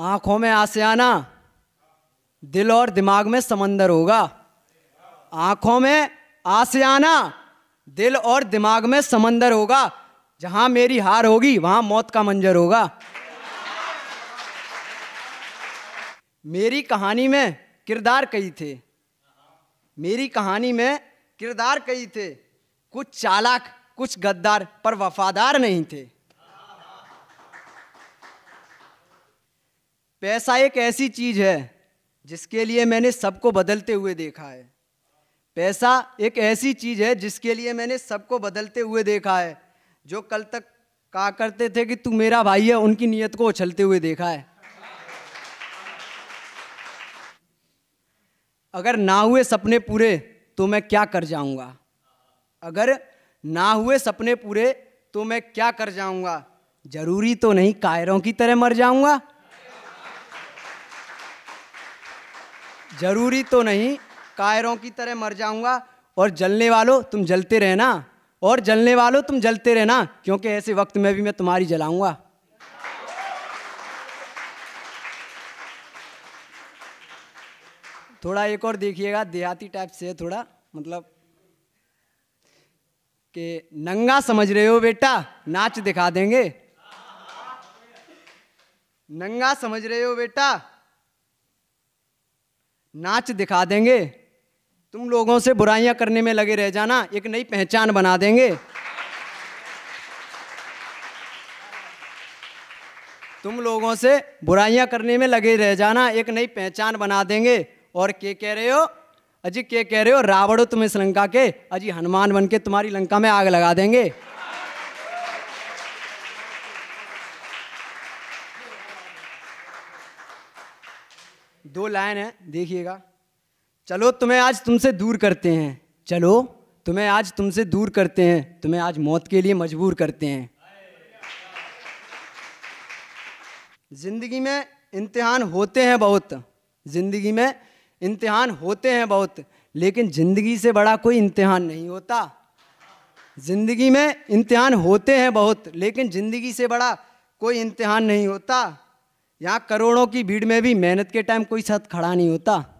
आंखों में आना दिल और दिमाग में समंदर होगा आंखों में आना दिल और दिमाग में समंदर होगा जहां मेरी हार होगी वहां मौत का मंजर होगा मेरी कहानी में किरदार कई थे मेरी कहानी में किरदार कई थे कुछ चालाक कुछ गद्दार पर वफादार नहीं थे पैसा एक ऐसी चीज़ है जिसके लिए मैंने सबको बदलते हुए देखा है पैसा एक ऐसी चीज़ है जिसके लिए मैंने सबको बदलते हुए देखा है जो कल तक कहा करते थे कि तू मेरा भाई है उनकी नीयत को उछलते हुए देखा है अगर ना हुए सपने पूरे तो मैं क्या कर जाऊंगा अगर ना हुए सपने पूरे तो मैं क्या कर जाऊंगा जरूरी तो नहीं कायरों की तरह मर जाऊंगा जरूरी तो नहीं कायरों की तरह मर जाऊंगा और जलने वालों तुम जलते रहना और जलने वालों तुम जलते रहना क्योंकि ऐसे वक्त में भी मैं तुम्हारी जलाऊंगा थोड़ा एक और देखिएगा देहाती टाइप से थोड़ा मतलब कि नंगा समझ रहे हो बेटा नाच दिखा देंगे नंगा समझ रहे हो बेटा नाच दिखा देंगे तुम लोगों से बुराइयां करने में लगे रह जाना एक नई पहचान बना देंगे तुम लोगों से बुराइयां करने में लगे रह जाना एक नई पहचान बना देंगे और के कह रहे हो अजी के कह रहे हो रावण हो तुम्हें श्रलंका के अजी हनुमान बन के तुम्हारी लंका में आग लगा देंगे दो लाइन है देखिएगा चलो तुम्हें आज तुमसे दूर करते हैं चलो तुम्हें आज तुमसे दूर करते हैं तुम्हें आज मौत के लिए मजबूर करते हैं जिंदगी में इम्तिहान होते हैं बहुत जिंदगी में इम्तिहान होते हैं बहुत लेकिन ज़िंदगी से बड़ा कोई इम्तिहान नहीं होता ज़िंदगी में इम्तिहान होते हैं बहुत लेकिन ज़िंदगी से बड़ा कोई इम्तिहान नहीं होता यहाँ करोड़ों की भीड़ में भी मेहनत के टाइम कोई साथ खड़ा नहीं होता